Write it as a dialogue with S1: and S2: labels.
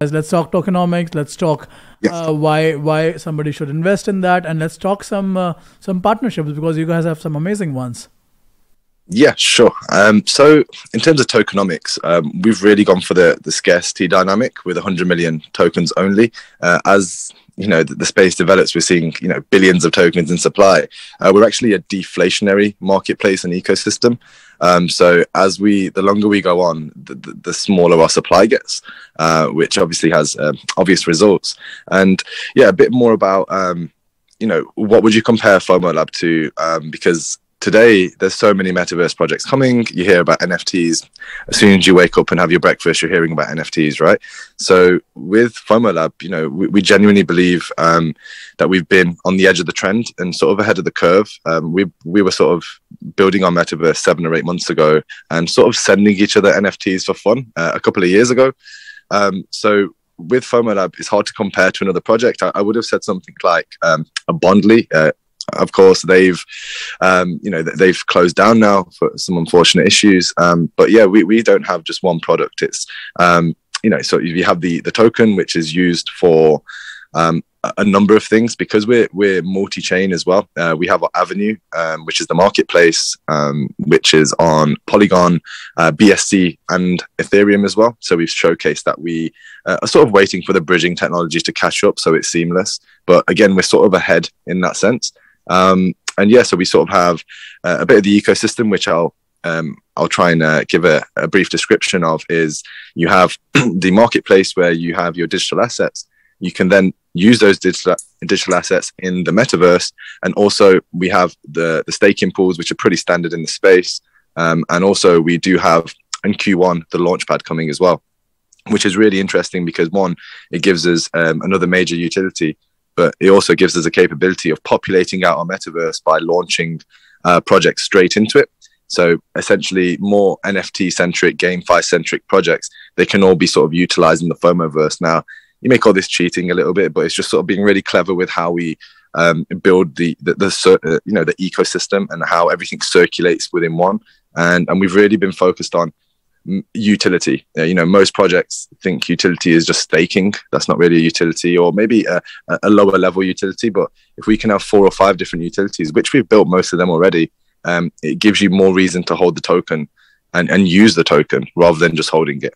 S1: Let's talk tokenomics. Let's talk uh, why why somebody should invest in that, and let's talk some uh, some partnerships because you guys have some amazing ones.
S2: Yeah, sure. Um, so, in terms of tokenomics, um, we've really gone for the, the scarcity dynamic with 100 million tokens only. Uh, as you know, the, the, space develops, we're seeing you know billions of tokens in supply. Uh, we're actually a deflationary marketplace and ecosystem. Um, so, as we the longer we go on, the, the, the smaller our supply gets, uh, which obviously has um, obvious results. And yeah, a bit more about um, you know what would you compare FOMO Lab to? Um, because today there's so many metaverse projects coming you hear about nfts as soon as you wake up and have your breakfast you're hearing about nfts right so with fomo lab you know we, we genuinely believe um, that we've been on the edge of the trend and sort of ahead of the curve um, we, we were sort of building our metaverse seven or eight months ago and sort of sending each other nfts for fun uh, a couple of years ago um, so with FOMO Lab, it's hard to compare to another project. I, I would have said something like um, a Bondly, uh, of course, they've um, you know they've closed down now for some unfortunate issues. Um, but yeah, we we don't have just one product. It's um, you know, so you have the the token which is used for um, a number of things because we're we're multi-chain as well. Uh, we have our Avenue, um, which is the marketplace, um, which is on Polygon, uh, BSC, and Ethereum as well. So we've showcased that we uh, are sort of waiting for the bridging technology to catch up, so it's seamless. But again, we're sort of ahead in that sense. Um, and yeah, so we sort of have uh, a bit of the ecosystem, which I'll um, I'll try and uh, give a, a, brief description of. Is you have the marketplace where you have your digital assets. You can then use those digital digital assets in the metaverse, and also we have the the staking pools, which are pretty standard in the space. Um, and also we do have in Q1 the launchpad coming as well, which is really interesting because one, it gives us um, another major utility but it also gives us a capability of populating out our metaverse by launching uh, projects straight into it. So essentially, more NFT centric, GameFi centric projects, they can all be sort of utilized in the FOMOverse. Now, you may call this cheating a little bit, but it's just sort of being really clever with how we um, build the the, the uh, you know the ecosystem and how everything circulates within one. And and we've really been focused on utility. Uh, you know, most projects think utility is just staking. That's not really a utility, or maybe a, a, lower level utility. But if we can have four or five different utilities, which we've built most of them already, um, it gives you more reason to hold the token and, and use the token
S1: rather than just holding it.